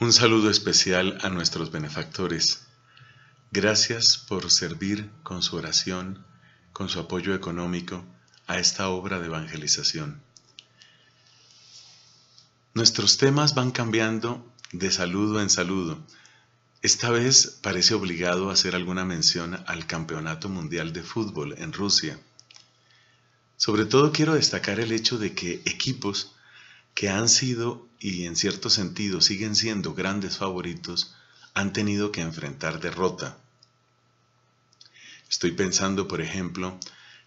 Un saludo especial a nuestros benefactores. Gracias por servir con su oración, con su apoyo económico a esta obra de evangelización. Nuestros temas van cambiando de saludo en saludo. Esta vez parece obligado hacer alguna mención al Campeonato Mundial de Fútbol en Rusia. Sobre todo quiero destacar el hecho de que equipos que han sido y en cierto sentido siguen siendo grandes favoritos, han tenido que enfrentar derrota. Estoy pensando, por ejemplo,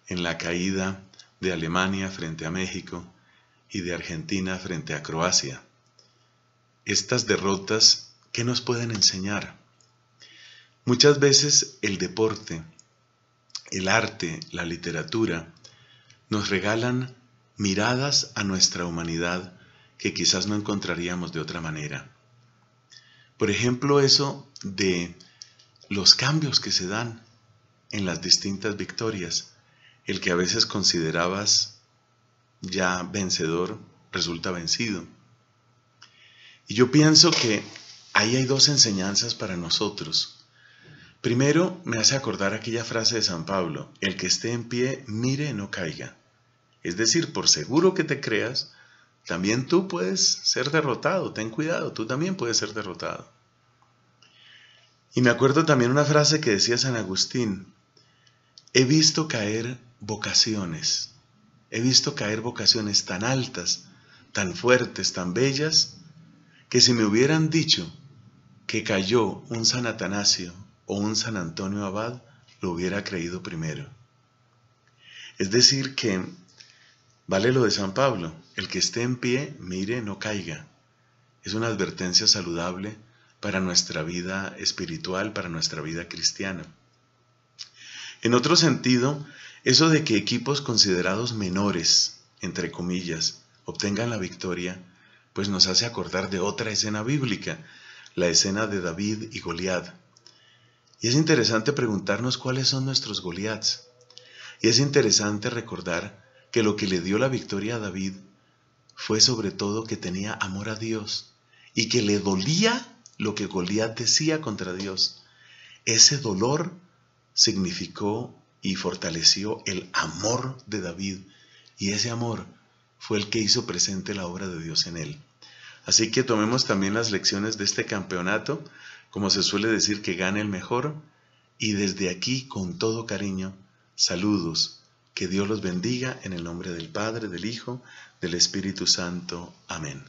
en la caída de Alemania frente a México y de Argentina frente a Croacia. Estas derrotas, ¿qué nos pueden enseñar? Muchas veces el deporte, el arte, la literatura, nos regalan miradas a nuestra humanidad que quizás no encontraríamos de otra manera. Por ejemplo, eso de los cambios que se dan en las distintas victorias. El que a veces considerabas ya vencedor resulta vencido. Y yo pienso que ahí hay dos enseñanzas para nosotros. Primero, me hace acordar aquella frase de San Pablo, el que esté en pie, mire, no caiga. Es decir, por seguro que te creas, también tú puedes ser derrotado. Ten cuidado, tú también puedes ser derrotado. Y me acuerdo también una frase que decía San Agustín. He visto caer vocaciones. He visto caer vocaciones tan altas, tan fuertes, tan bellas, que si me hubieran dicho que cayó un San Atanasio o un San Antonio Abad, lo hubiera creído primero. Es decir, que Vale lo de San Pablo, el que esté en pie, mire, no caiga. Es una advertencia saludable para nuestra vida espiritual, para nuestra vida cristiana. En otro sentido, eso de que equipos considerados menores, entre comillas, obtengan la victoria, pues nos hace acordar de otra escena bíblica, la escena de David y Goliat. Y es interesante preguntarnos cuáles son nuestros Goliats. Y es interesante recordar que lo que le dio la victoria a David fue sobre todo que tenía amor a Dios y que le dolía lo que Goliat decía contra Dios. Ese dolor significó y fortaleció el amor de David y ese amor fue el que hizo presente la obra de Dios en él. Así que tomemos también las lecciones de este campeonato, como se suele decir que gana el mejor, y desde aquí con todo cariño, saludos que Dios los bendiga en el nombre del Padre, del Hijo, del Espíritu Santo. Amén.